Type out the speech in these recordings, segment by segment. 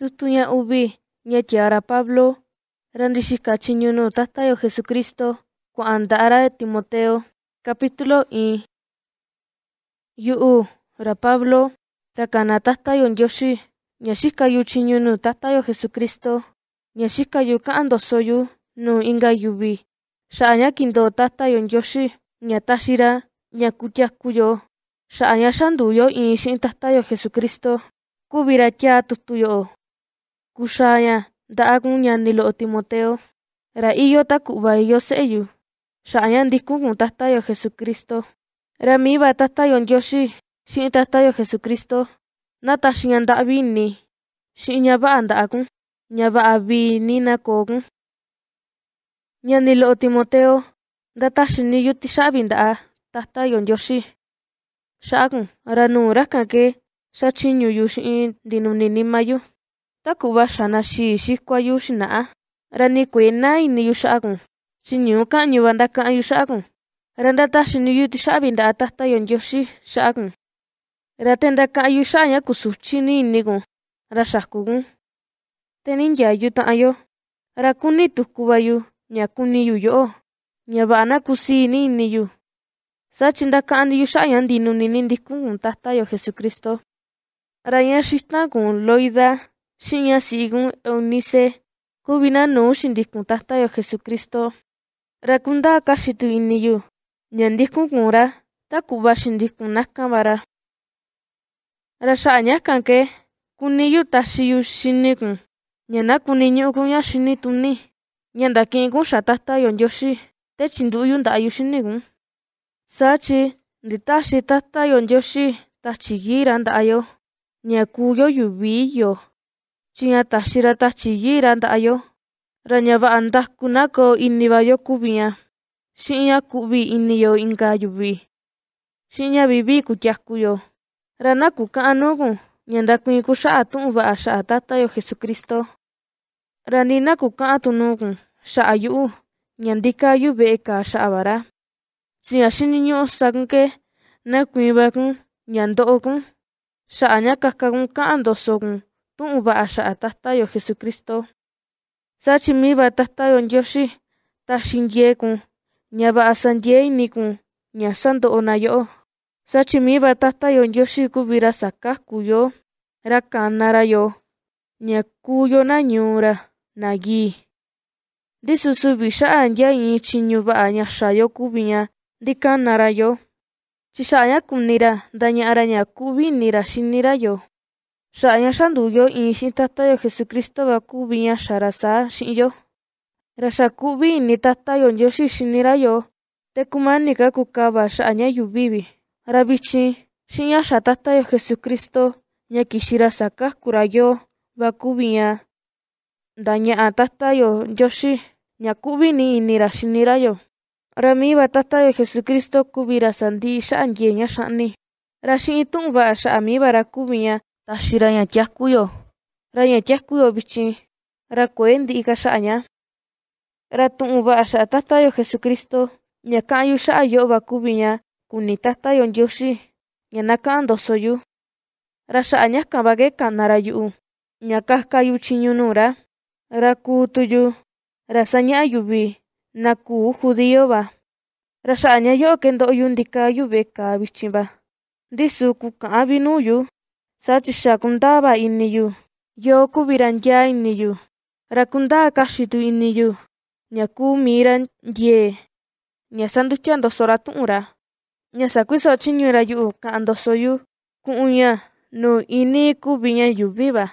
TUTUÑA ubi, ñeche tiara Pablo, randishikachi ñunu tatayo Jesucristo, ARA de Timoteo, capítulo I. Yuu, ra Pablo, rakana tatayo yoshi, ña YUCHINYUNU ñunu tatayo Jesucristo, ña shikayu kando soyu, nu inga yubi, sha'aña kindo tatayo yoshi, NIATASHIRA, tashira, kuyo, sha'aña shanduyo y tatayo Jesucristo, kubira tya tutuyo. Kuxaya nda'akun nilo Timoteo, ra iyó takuvayo se'eyu, seyu. ndikun kun tatayo Jesucristo. Ra míva tatayo yoshi, si tatayo Jesucristo si nya nataxiña nda'avini xi'i ñava'a nda'akun, ñava'a vini nakókun. nilo Timoteo ndataxiniyu tixa'avi nda'a tatayo yoshi. Xa'akun ra nuuraka ke xachiñuyu xi'i ntinuninimayu. takuva xana xi'i xikuayu xina'a ra ni kuena iniyu xa'a kun xi ñuú ka'añuva ntakayu xa'a kun ra ntataxiniyu tixa'avi nta'a tatayo ntioxi xa'a kun ra te ntakayu xa'a ña kusuchini ini kun ra xaku kun te ni ntiayu ta'ayo ra kuni tukuvayu ña kuniyu yo'o ña va'a na kusini iniyu satyi ntaka'aniyu xa'a ña ntinunini ntikun kun tatayo jesucristo ra ña xita kun Loida Shinya sigun Eunice kubina no shindikun tata yo Jesucristo. Rakunda kashitu iniyu. Ñandikun kunra takuba xindikun nakavara. Raxa'a ñakanke kuniyu taxiyu xinikun. Ñanakuni ñu'ukun ña yo Ñandaki'íkun te chindu nyoxi techindu'uyu nda'ayu xinikun. Sachi ntitaxi tatayo nyoxi tachiyira nda'ayo ayo, nyakuyo yubiyo. Chinatah shiratah chiyiranta ayo. Rañava'antah kunako innivayo kuviña. Xi'ña ku'vi inniyo inkayuvi. Xi'ña vivi kutyajkuyo. Ranaku ka'anuku ñandakuinku xa'a tu'un va'a xa'a tátayo Jesucristo. Raninaku ka'a tunuku xa'a abara. ñandikayu shini nyo xa'a vará. Chi'a xiniñu'u saknke nakuivakun ñando'okun sha ñakajkakun ka'an ndosokun tu'un va'a xa'a tatayo Jesucristo. Saa chi miva tatayo ntioxi taxi kun ña va'a santye kun ña santo'o na yo'o. Saa chi miva tatayo ndioxi kuvi ra yo ra kanarayo ña kuyo na ñuura na yii. Ntiso suvi xa'a ndia iin chiñu va'a ña xayo kuvi ña ntikanarayo chi ra kunira ra ña kuvi ra yo' yo yo tata Ra'ña xanduyo inxi tatayo Jesucristo baku viña xarasa kubi ni tata yo nyo xixinirayo tekumanika kukava xa'ña yuvivi. Ravichi xi'ña xa tatayo Jesucristo ña kixirasakajkurayo baku viña ndaña'a tatayo nyoxi ña ni inira xinirayo. Ramiva tatayo Jesucristo kuvira sandi'i xa'an yeña xa'ni. Ra xi'in tu'un va'a ba ra kuviña Taxi rañatiascuyo. Rañatiascuyo bichi. Rakuen diika ra Jesucristo. Ña ka'anyu xa'a kubinya, kunita kuni yo ndiuxi. Ña naka'an ndosoyu. Ra xa'aña kavage kanara yu'u. Ña kajkayu chiñunura. Ra kutuyu. Ra yuvi. Ra Sa chixakuntava iniyu, yokuviran ya iniyu, rakunta kaxitu iniyu, ña kuu miran yee, ña santukia ndosora tu'ura, ña sakuiso chiñura yu'u ka'a ndosoyu ku'uña nuu ini kuvi ña yuviva,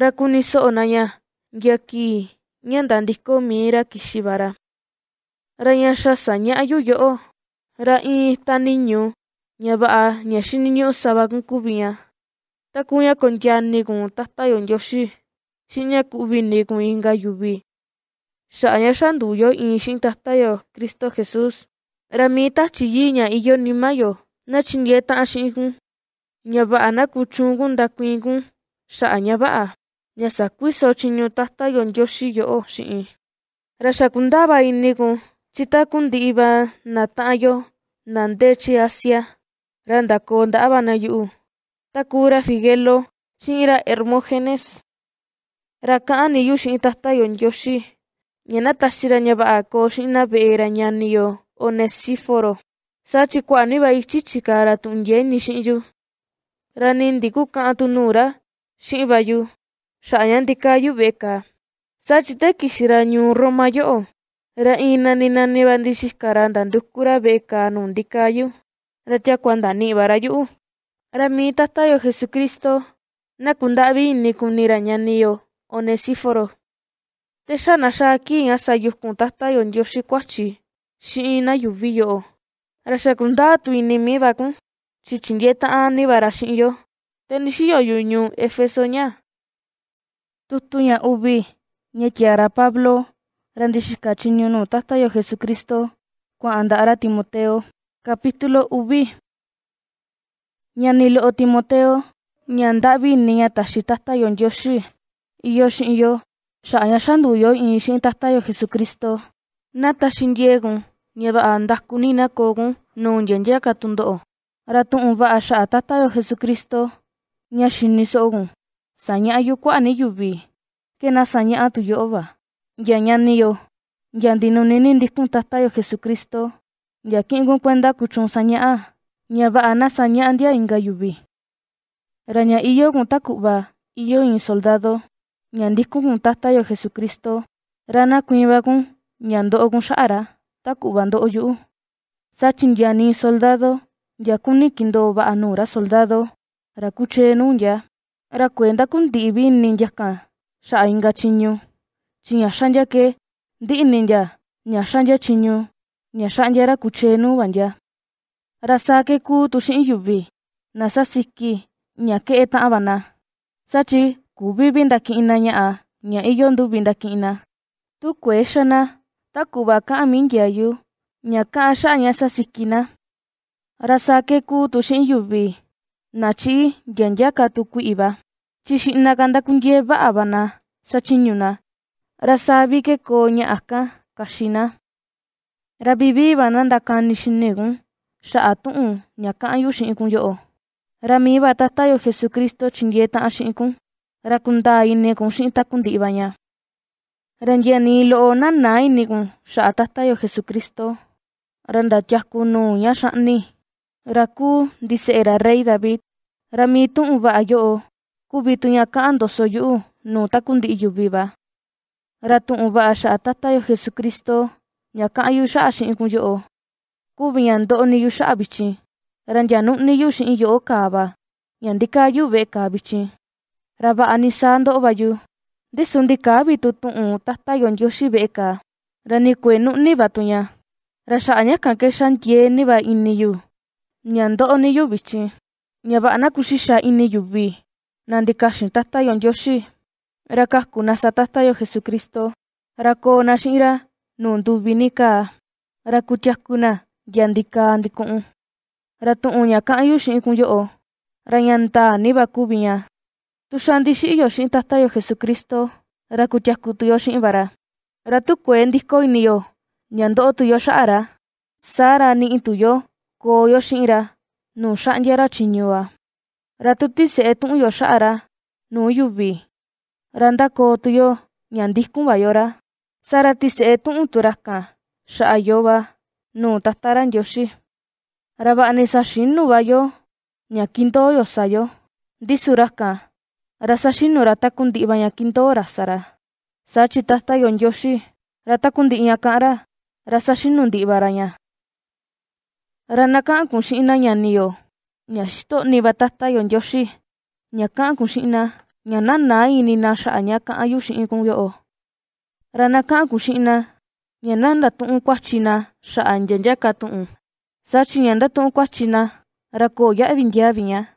rakuni so'onaña ya kii ña ntantiko miira kixivara, ra ña xasa ña'ayu yo'o ra iin tani ñuu ña va'a ña xiniñu'u sava kukuviña. Takuña kontiani ku'u tatayo ntiosí, xiña kuvi ni kuin inka yuvi. Xa'ña xanduyo in xi'in tatayo Cristo Jesús. Rami tachiyi ña iyo nimayo, nachintie ta'a xi'in ku. Ña va'a na kuchun ku ntakuin ku, xa'a ña va'a, ña sakuiso chiñu tatayo ntioxi yo'o xi'i. Ra xa kuntava ini ku, chi taku nti'iva nata'ayo nante chi asia ra ntako nta'ava na yu'u. Takura Figuelo, Shinra Hermógenes, Rakani y Yushin Tatayon Yoshi, Yenata Shira Nyabaako, Shina Beera Sachi Kwani Baichichikara Tunyen Nishinyu, Ranin Dikuka Atunura, Shibayu, Shayan Dikayu Beka, Sachi Tekishira Nyun Romayo, Raina Ninani Bandishikara Dandukura Beka Nundikayu, Rachakwandani Barayu. Rami tatayo Jesucristo, nakundavi nikunirañaniyo, onesíforo. Texanaya aquí asayuskun tatayo ndioxikuachi, xi'ina yuvi tu ni mi vakun, chichindieta yo. yo tenixiyo yuñu efe ubi, Tutuña ubi. ñekiara Pablo, tasta tatayo Jesucristo, cuando ara, Timoteo, capítulo ubi. Ni o Timoteo ñandavi niña yo, n yo, iyo yo y sin in yo Jesucristo na taxinyegun ñeva'a ndakunina kogun nuun o, tundo'o ra tu'un va'a xa'a yo Jesucristo ña xiniso'ogun saña'a yuku'a ni yuvi kena saña'a yo ya yo, ya ni tata yo Jesucristo ya cuenta kuenda kuchun a. ñava'ana saña'antia inka inga ra ña iyo gunta kuba, iyo in soldado ña ntikun ku'u tatayo jesucristo ra nakuiiva ku ña shaara, ku xa'ra taku'va ndo'o yu'u sachintya nii soldado ya kuni kintoo va'a nuura soldado ra kuchee nuuntya ra kuenta ninja vi ini yaka ya'a inka chiñu chi ña xantya kee nti'inintya ña xantya chiñu ña xa'antya ra kuchee nuuva ntya rasáke kuu tuxi'i yuvi na sasiki ña ke'e ta'avana satyi kuvivi ntaki'ina ña'a ña iyo ntuvi ntaki'ina tu na ta kuva ka'an mi ntiayu ña ka'an xa'ña sasikina rasáke kuu tuxi'i yuvi natyi ya ka tu kui'iva tyi xi'naka ntakuntye va'avana satyiñuna ra savi keko ña'aka kaxina ra vivivana ntakani xine'un Xa'a tu'un ña ka'anyu xi'ikun yo'o. Ra miiva tatayo Jesucristo chindié ta'a xi'ikun. Ra kundaa inikun xi'i ta ña Ra ni lo'o nana inikun xa'a tatayo Jesucristo. Ra ntatiaku ña xa'ni. Ra kuu ntise'era rey David. Ra mi tu'un va'a yo'o kuvituña ka'a ntoso yu'u nuu ta kundi'i yuviva. Ra tu'un va'a xa'a tatayo Jesucristo ña ka'anyu ya'a xi'ikun yo'o. do kuvi ñando'o niyuxá'a vichi ra ndianu'niyu xi'i yo'ó kaava ñandikayu ve'eka vichi ra va'a nisaa ndo'ovayu ntiso ntikavitu tu'un tatayo Rani ve'eka ra ni kue'e nu'nivatuña ra xa'aña kakexa ntieeniva iniyu ñando'oniyu vichi ñava'a nakuxixa ini yuvi nantikaxi tatayo ntioxi ra kakuna sa tatayo jesucristo ra koona xi'ira nuu ntuvini kaa ra kutiakuna Yandika kan ndiku'u. Ra tu'uña ka'anyu xi'i kunyo'o. Ra ñanta niva kuviña. Tuxandi xi'iyo xi'i tatayo Jesucristo. Ra kutyakutuyo xi'iva ra. Ra iniyo, ndikoiniyo. Ñando'o tuyo xa'ara. Sara ni'i tuyo. Kooyo xi'ira. Nuu xa'andyara chiñua. Ra tutise'e tu'unyo xa'ara. Nuu yuvi. Ra ntakootuyo ñandikuvayora. Sara tise'e tu'un turaka. Xa'ayova. nuu tata rantiuxi. Ra va'ani sa xinu vayo, ña kintoyo sayo, ntisura'ka ra sa xinura ta kuntiva ña kintoo rasara. Saa chi tatayo ntioxi, ra ta kuntii ña ka'ara, ra sa xinu ntivara ña. Ra naka'a kuxi'ina ñaniyo, ña xitoniva tatayo ntioxi, ña ka'a kuxi'ina, ña nanaa inina xa'a ña ka'ayu xi'i ku'un yo'o. Ra naka'a kuxi'ina ཉན་ན་ ལ་ ཏུང་ ཀ་ ཅིན་ ཤ་ ཨན་ ཇན་ ཇ་ ཀ་ ཏུང་ ས་ ཅིན་ ཉན་ ལ་ ཏུང་ ཀ་ ཅིན་ ར་ ཀོ་ ཡ་ ཨ་ ཝིན་ ཇ་ ཝིན་ ཡ་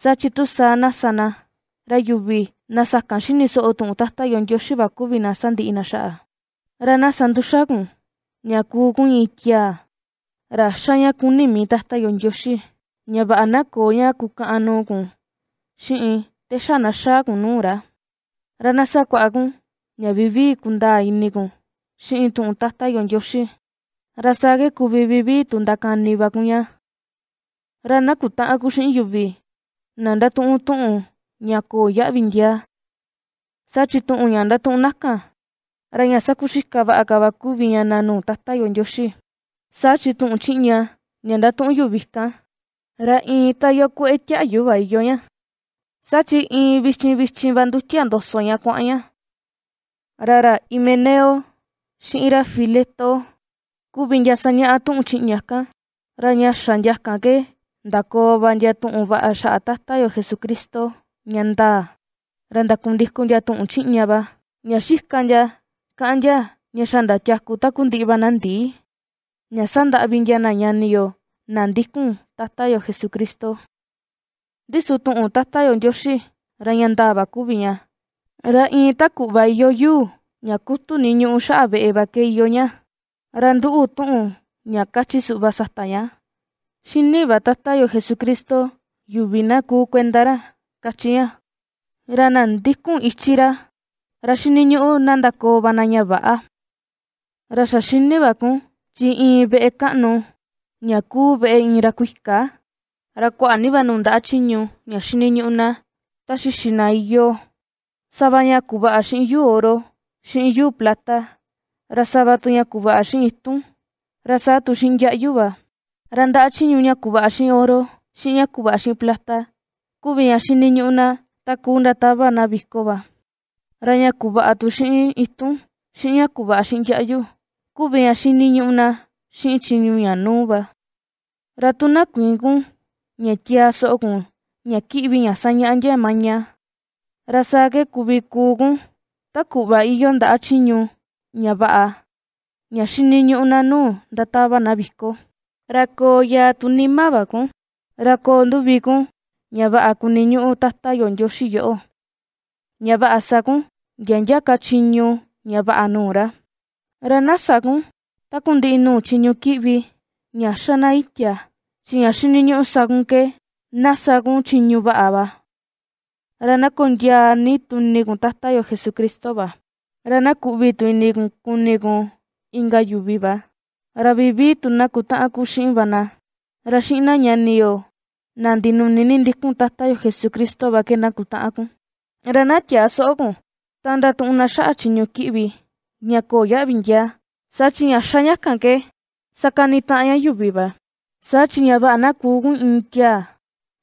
ས་ ཅི་ ཏུ་ ས་ ན་ ས་ ན་ ར་ ཡུ་ ཝི་ ན་ ས་ ཀ་ ཤིན་ ཉི་ ས་ ཨོ་ ཏུང་ ཏ་ ཏ་ ཡོན་ ཇོ་ ཤི་ བ་ ཀུ་ ཝི་ ན་ སན་ དི་ ཨིན་ ཤ་ ར་ ན་ སན་ དུ་ ཤ་ ཀུ་ ཉ་ ཀུ་ ཀུ་ ཉི་ ཀ་ ར་ ཤ་ ཡ་ ཀུ་ ཉི་ མི་ ཏ་ ཏ་ ཡོན་ ཇོ་ ཤི་ ཉ་ བ་ ན་ xi'in tu'un tatayon yoxi ra sage kuvivivi tuntakani vakuña ra nakutaa ku xi'in yuvi na ntatu'un tu'un ña koo ya'vi ntia sachitu'un ña ntatu'un naka ra ña sakuxika va'a kava kuvi ña na nuu tatayo ntioxi sachitu'un chi'ña ña ntatu'un yuvi ika ra in tayo kue'e tia'yu vai yoña sachi in vityin vityin va ntutya ntosoña kua'aña ra ra imeneo xi'ira fileto kuvinyasanya atu'un chi'ñaka ra ñaxa nyaka ke ndakova ntia tu'un va'a ya'a tatayo jesucristo ña ndaa ra ndakuntiku ntia tu'un chi'ña va ña xika ntia ka'an ntia ña xanta tiaku ta kunti'va na ntii ña santavi ntia na ñaniyo na ntikun yo jesucristo ntisu tu'un tatayo ntioxi ra ña ndava kuvi ña ra in taku'va iyo ñakutu ni ñu'u xa'a ve'e vake iyo ña randu'u tu'un ña kachi su'va sata ña xiniva tata yo jesucristo yuvi na kuu kuenta ra kachi ña ra nandikun ichi ra ra xini ñu'u na ndakova na ña va'a ra xa xiniva ku tyi iin ve'e ka'nu ña kuu ve'e iin ra kuika ra kua'niva nuu nta'a tyiñu ña xini ñu'u na ta xixina iyo sava ña kuva'a xi'in yu'u ro xi'in plata, rasava tu ñakuva'a xi'in itú, rasa'a tu xi'in ya'yuva, yu chiñu kuba xi'in oro, xi'in kuba xi'in plata, kuviña xini kuba ta kuu ntatavana vikova, ra ñakuva'a tu xi'in itú, xi'in ñakuva'a xi'in ya'yu, kuviña xini na xi'in chiñu ña ya nuuva, ra tu na kuin ku ña kia so'o ku ña ki'vi ña sa ña'a ntia'amaña, ra saa kekuvi kuu ku takuva iyo nda'a chiñu ña va'a ña xiniñu'una nuu ndatava na viko rako yaa tunimava ku rako nduvi ku ña va'a kuni ñu'u tata yo ndyoxi yo'o ña va'a saku ya ndyaka chiñu ña va'a nuu ra ra nasa ku takundi'i nuu chiñu ki'vi ña xana itya chi ña xiniñu'u sakunke nasa ku chiñu va'a va Rana kun ni kun tunigun tatayo Jesucristo ba. Rana kubi ni kun inga yubi ba. Rabibi shin ba na. Rashina ndi Nandinu ninindikun tatayo Jesucristo ba ta aku. Rana tia sokun. Tanda tu una sha achinyo kibi. Nyako ya Sa sha ya. binya. Sachinya shanya kanke. Sakanita ya yubi ba. nya ba kya.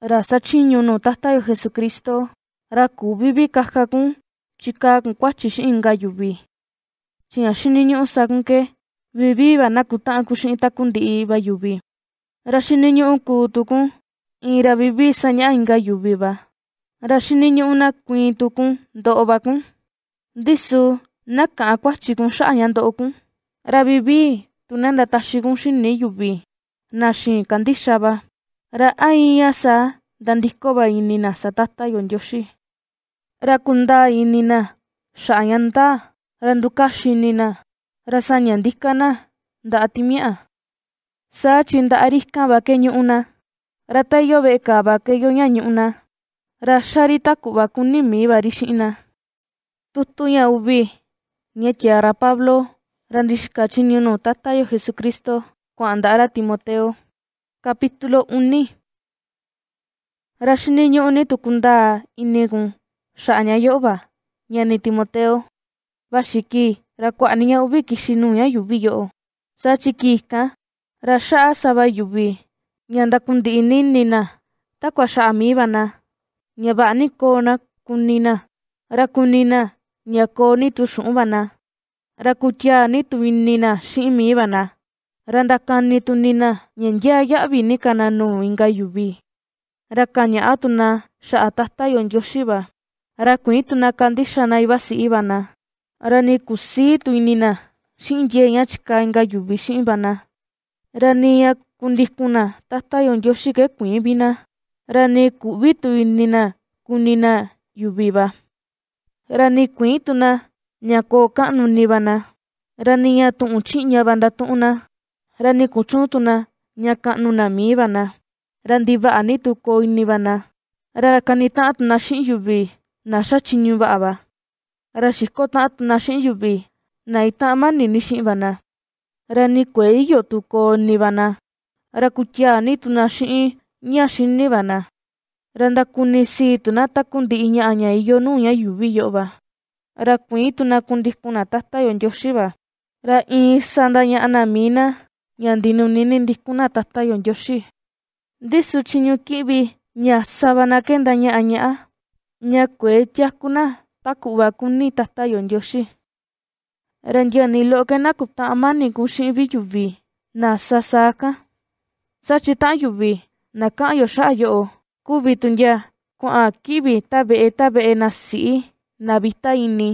Rasa Rasachiño no tatayo Jesucristo. ra kuvivi kajkakun chikakun kuachi xi'in ngayuvi chiña xiniñu'u sakun ke vivi va na nakuta'aku xi'in takun nti'i va yuvi ra xiniñu'u kutukun in ra vivi saña'a inka yuvi va ra xiniñu'u na kuin tukun ndo'ovakun ndisu na ka'a kuachikun xa'a ña ndo'okun ra vivi tu na ntataxikun xini yuvi na xin kantixa va ra a in ña sa ntantikova inina sa tatayo ntioxi rakunda inina, sya'yanta, randukashi shinina, rasanya dikana, nda atimia. Sa cinta ariska bakeño una, ratayo beka bakeyo rasharita kubakunimi barishina. Tutunya ubi, nyekiara Pablo, randishka chinyuno tatayo Jesucristo, cuando ara Timoteo. Capítulo 1 Rashini nyone tukunda inegun. Xa'aña yo'ba, ñani Timoteo, vaxiki rakua'aniña uvi kixinuña yuvi yo'o. Sachi kiika, raxa'a sava yuvi, ñanda kundi'inínina, takuaxa'a mívana, ñava'ani koona kunina, rakunina, ñakooni tu xu'únvana, rakutiaani tu vinina xi'i mívana, ni tunina ñanyaa ya'avinikana nuu inka yuvi, rakaña'átuna xa'a tata yontiosíva rakuituna iba si'ívana, ra ni kusí tuinina xi'inyeña chika inka yuvi xi'ívana, ra niña kuntikuna tatayo ntioxi ke kui'ívina, ra ni ku'vi tuinina kunina yuviva, ra ni kui'ítuna ña koo ka'nunivana, ra niña tu'u chi'ñava ntatu'una, ra ni kuchútuna ña ka'nuna miívana, ra ntiva'ani tu kooinivana, ra kanita'atuna xi'i yubi Naxa chiñu va'a va, ra xiko ta'atna xi'i yuvi, na ita'a manini xi'ivana, ra ni kue'e iyo tu koonivana, ra kuutianituna xi'i ña xinivana, ra ntakuni siituna ta kunti'i ña'a ña iyo nuu ña yuvi yo'ova, ra tuna kuiituna kuntikuna tatayo ntioyiva, ra iin sa ntaña'ana miina ña ntinunini ntikuna tatayo ntioyi. Ntiso chiñu kivi ña savana kee ntaña'a ña'a. ña ñakue ta takuva kuni tatayo ntioxi. Rantia ke na kupta'a mani kuu xi'ivi yuvi na sasaaka. taꞌan yuvi na ka'ayo xaꞌa yoꞌo kuvi tuntia kua'a kivi ta veꞌe ta veꞌe na siꞌi na vita ini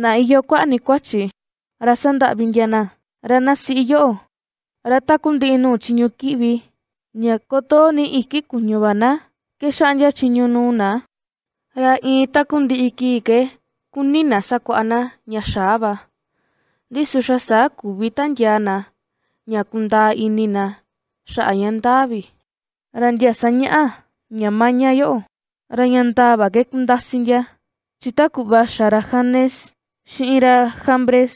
na iyo kuaꞌa ni kuachi ra na ra na siꞌi yoꞌo ra takundiꞌi nuu chiñu kivi ña kotoo ni iki kuñuvana kexa'antia chiñu na Ra ita kunti'ikike kunina sakuana ña yava, ndisu ya saa kuvi tanyana ña kuntaa inina ya'a ña ntavi, ra ntiasa ña'a ñamaña yo'o ra ña ke kuntasintia chi takuva xa ra janes xi'ira jambres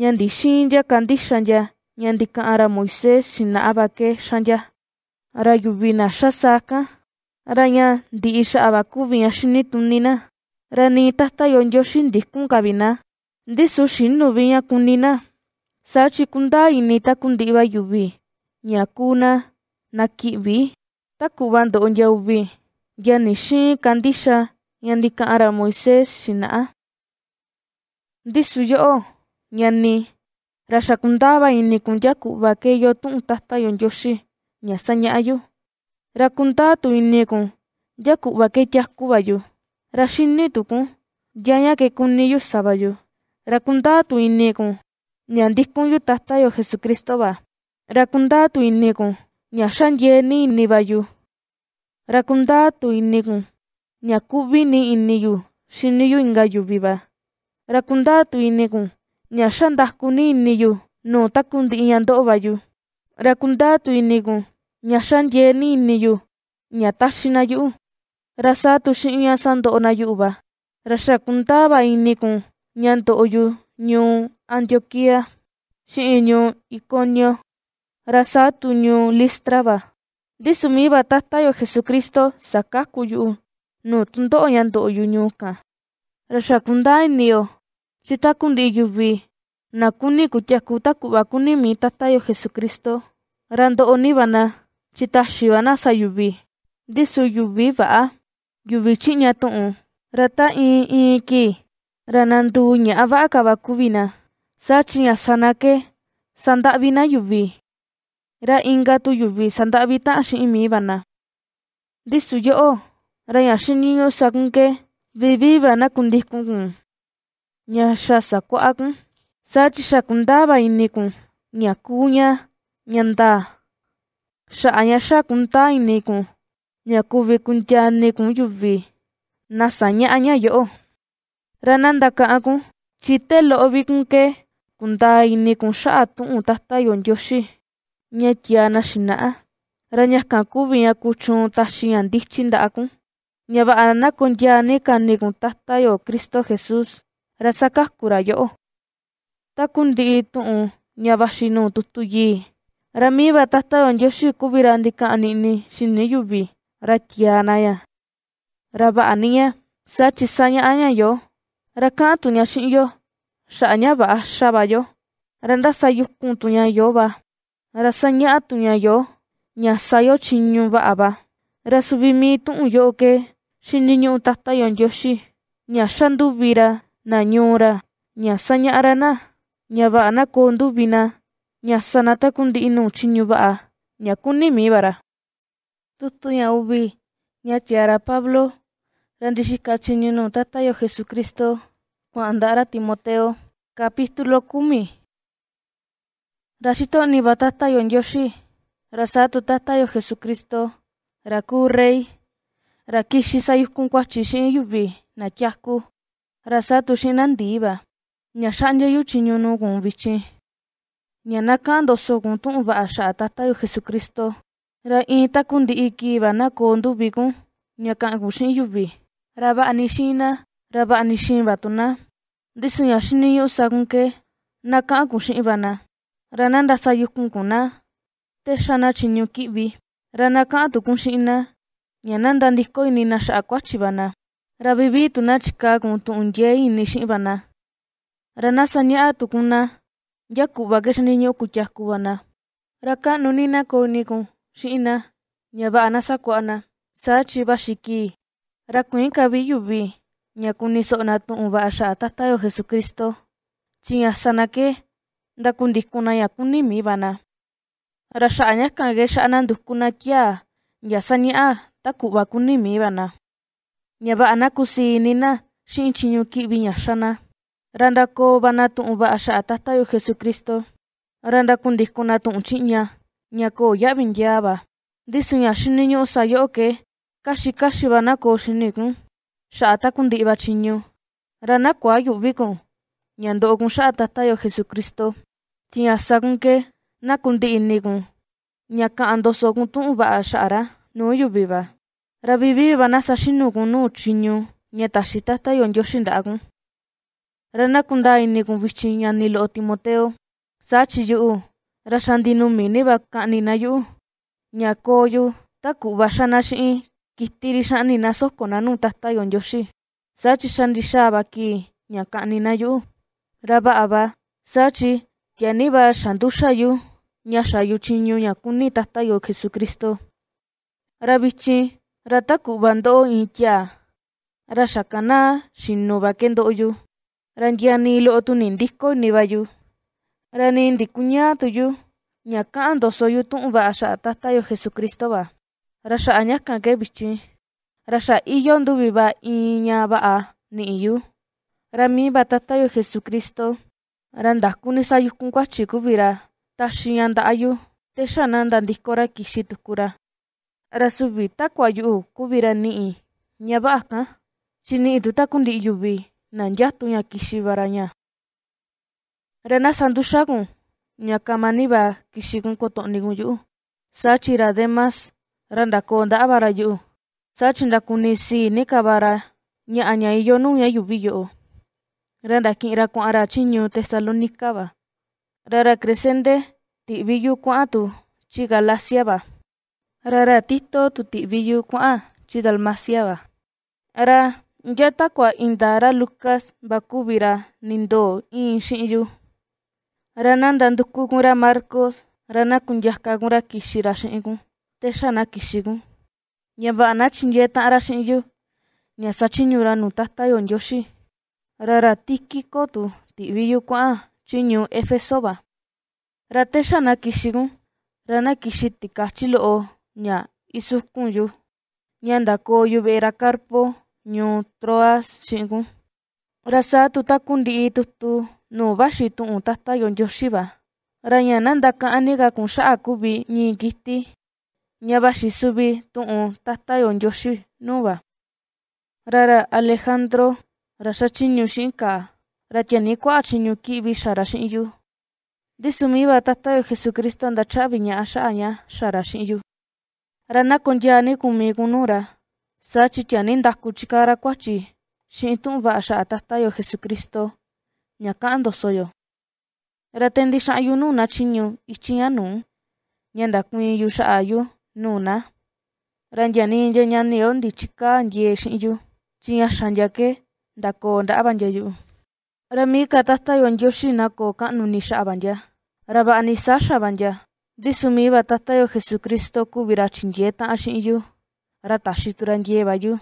ña ntixintia kantixantia ña ntika'ara moisés xina'avake xantia ra yuvina ya saaka. Raña vinya shini tunina rani tahta yonyo xindikun kavina, ndisu vinya kunina. Sachi kunda inita kundiva yuvi, ñakuna nakivi, takuva ndo'on yauvi, yanixi kandixa ñanika'ára Moisés xina'a. Ndisu yo'o ñani raxakundava ini ke keyo tu'un tahta nyasanya ñasaña'áyu. Rakunta tu Rakuntaa tuinikun, yakuba ke yaskubayu, raxinitukun, yaya ke kuniyu sabayu, rakuntaa tuinikun, ñandiskunyu tahtayo Jesucristoba, rakuntaa tuinikun, ñaxanyeni inibayu, rakuntaa tuinikun, ñakubini iniyu, xiniyu ingayuviba, rakuntaa tuinikun, ñaxandajkuni iniyu, no Rakunta tu tuinikun, ñaxanyeni niyu, ñataxinayu, rasa Shinyasando sando'onayu'va, kuntava inikun, ñanto'oyu oyu antioquia, Antioquia ñuu Iconio, rasa tu Listrava. Disumiva tatayo Jesucristo sakakuyu, oyu tundo'o ñando'oyu ñuuka. Raxakunda iniyo, xitakundi'yuvi, nakuni kutyaku taku'va mi tatayo Jesucristo, onibana. chitaxivana sa yuvi. Disu yuvi va'a yuvi chi'ña tu'un rata in in ki ranandu ña'a va'a kavakuvina sa chiña sanake santa'avina yuvi ra inga tu yuvi santa'avi ta'an xi'i miivana ndisu yo'o ra ña xiniñu sakun ke vivivana kuntikun Nya ña xa sakua'a ku'un sa tyi xa kuntava ini ku'un ña kuña ña ntaa Sya anya sha kun ta inikon, nya kubi kun janikon yubi, nasa nye anya yo. Ranan da kan akon, chite lo obikon ke, kun ta inikon sha aton ta tayon joshi, nya jana sinan. Ranan kan kubi ya kuchon ta siyan dik chinda akon, nya va anakon janikan ni kon ta tayo Kristo Jesus, re sakakura yo. Ta kundi iton, nya vashi nou tutu ji, Ramiba tahtawan yoshi kubirandika anini rakyana ya Raba aninya cisanya anya yo. Rakantunya shin yo. anya ba shaba yo. Randa sayukuntunya yo ba. Rasanya atunya yo. sayo chinyu ba aba. Rasubimi tu'un yo ke shiniñu tahtawan yoshi. Nyashandubira nya sanya arana. Nyaba anakondubina. kundi Mibara ñuva'a ña ubi ubi, uvi tiara Pablo Yo tatayo Jesucristo era Timoteo capítulo kumi. Raxito'niva tatayo ndioxi tata tatayo Jesucristo raku rey rakishi sayujkunkuachi xi'in yubi nakiajku rasato xi'in nandíva ña xa'nyeyu chiñunu ku'un Nyana Ñanaka ndoso kutu'u va'a xa'ata ta'u Jesucristo. Ra in kundi iki kiiva na koo ntuvikuun ñaka'a kuxi yuvi. Ra va'ani xi'ina, ra va'ani xi'ivatuna. batuna, ña xiniñu'u sakun ke na ka'a kuxi'ivana. Ra na ntasa yukun kuna. Texana chiñu kivi. Ra na ka'a tukun Rana Ña na ntantiko inina xa'a kuachivana. Ra vivituna chi kaa ku'un tu'u nyee ini xi'ivana. Ra na saña'a na Yakuba kexaniño kuyákubana raka nunina koníku xi'na ña va'ana sakua'na sachiva xiki rakuí kabi yuvi ña kuniso'ona tu'u va'a ya'a tatayo Jesucristo chi ñasanake ndakuntikuna ña kunimivana, ra xa'a ñaka'ke ya'a nantukuna kiá ya saniá takuva kunimivana, ña va'ana kusiinina xi'i chiñu kivi ña xana. Randako banatu'u va'axa yo Jesucristo. Randakundijku natu'uchi'ña, ñako ya'vi ngiava. Ndisuña xiniñu'u sayo'ke, kaxi-kaxi vanako xinikun. Xa'a takundi'va chiñu. Ranakua yu'vikun. Ñando'okun xa'a tatayuj Jesucristo. Tiñasákunke nakundi'inikun. Ñaka'a ndosokun tu'u va'a xa'ara nuu yuviva. Ra viviva nasaxinukun nuu chiñu ña taxi tatayo ndio xinda'akun. Ranakundai ini con ni lo Timoteo. Sachi yu, rashandinu mini bakanina yu. Ñakoyu, taku bashana shi, kistiri shani konanu tasta yoshi. Sachi shandishaba ki, nayu. yu. Raba aba, sachi, yaniba shandushayu, yu, ñashayu chinyo Jesucristo. Rabichi, rataku bando sin Rashakana, va kendo yu. Rangiani lo'o tunindíko nivayu. Ranindikuñá tuyu. Ñaká Jesucristo va. Rasha tátayo Jesucristova. Raxa'a ñakanké vichi. Raxa'a iyo nduviva iña va'a ni'iyu. Ramíva tátayo Jesucristo. Randakuni sayukun kuachi kuvira. Taxiña nda'ayu. Texana ndandíkora kixi tukura. Rasuvi takuayu kuvira ni'i. Ña va'aka. Chini'itu takundi'i yuvi. nanyatu ñakixibaraña. Rena sanduxakun ñakamaniva kixikun koto'nikun yu'u. Sachira demas randako nda'avara yu'u. Sachinrakuni siinikavara ña'a ñaiyo nu ñayuvi yo'o. Randa ki'ira kua'ara chiñu Tesalonikava. Rara Crescente ti'viyu kua'a atu, chi Galasiava. Rara Tito tu ti'viyu kua'a chi Dalmasiava. Ra indara Lucas Bakubira nindo in Rana rana ntantukúkura Marcos rana kunyajkakura kixira xi'ikũ texana kixikũ ña va'ana chinye ta'ára nya ña nutata yon yoshi. Rara tiki kotu tu ti'viyu kua'á chi ñuu Efesopa ra rana kixikũ rana kixi o, nya Isu isukúyu ña ntakoyu ve'éra tu ta ñutroas xingu. Ra saa tuta kundi'i tutu nuva xitu'un tatayo nyoxiva. Ra ñana ndaka'ánika kun xa'a kuvi ni kiti ña vaxi suvi tu'un tatayo nyoxi nuva. Ra Rara Alejandro ra xachiñu xi'in ka'a ra tiani kua'a chiñu kivi xara xi'in yu. Ntisumiva tatayo Jesucristo ntacha'avi ña'a xa'aña xara xi'in yu. Ra nakontiani kumi kunura Sa chichiani ntaku chikara kuachi xi'i tu'un va'a xa'a Jesucristo ña soyo. ntosoyo, ra tentixa'ayu nu'una chiñu ichi ña nuu, ña ntakuiyu xa'ayu nu'una, ra ntiani yeñaniyo ntichi kaa ntie xi'iyu chi ña xantiake ntako nta'avantiayu, ra miika tatayo ntioyi na koo ka'nu ni xa'avantia, ra va'a ni saa tatayo Jesucristo ku ra chintie ta'a Ra-taxítu bayu yú.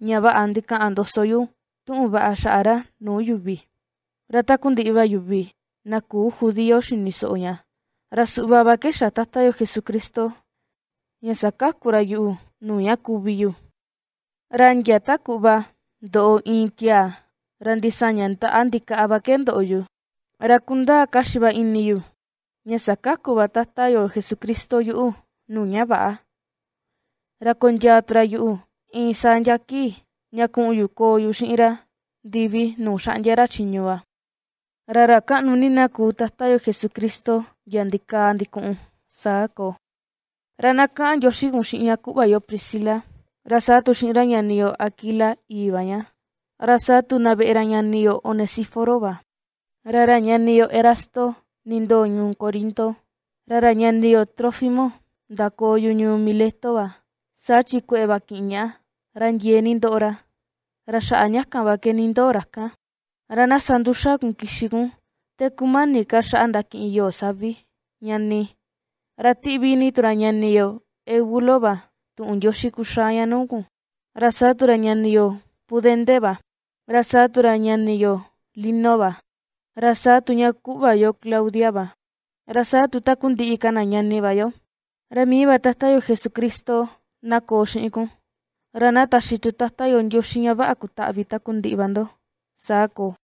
Ña va'a nti tu ntoso yú tu'un va'a xa'ára nuu yuvi. Ra na ku yuvi na kuu rasu baba ra su'uvava kexa tatayo jesucristo ña sakakura yu'u nuña kuviyu ra ntia ta inkia nto'o in kia ra ntisaña nta'a ntika'ava kento'oyu ra kuntaa kaxiva iniyu ña sakakuva tatayo jesucristo yu'u nuña va'a ra yatra yu in san yaki divi no xa'nyara chiñuva ra ninaku nina tatayo jesucristo yandika ndiku'u sako. Yo yoshigun xi'un xi'ña yo priscila ra tu nio akila aquila Rasa ra na nave ra erasto nindo un corinto. Rara ra trofimo ndakoyu miletova Sachikueva kiña, ranye nindora, raxañaskanva ke nindoraskan, nyani yo Yo xa'andaki'in yosavi, ni yo, ñaniyo ewulova tu Rasa yo rasatura yo, pudendeva, rasatura yo linova, rasatu Yo Claudiava, rasatu takundi'ikana ñanivayo, Rami yo Jesucristo na Nakoo xi'ikun, ra nataxitutata yonyoxiña va'a kutá'vi ta kuntivando. sa koo.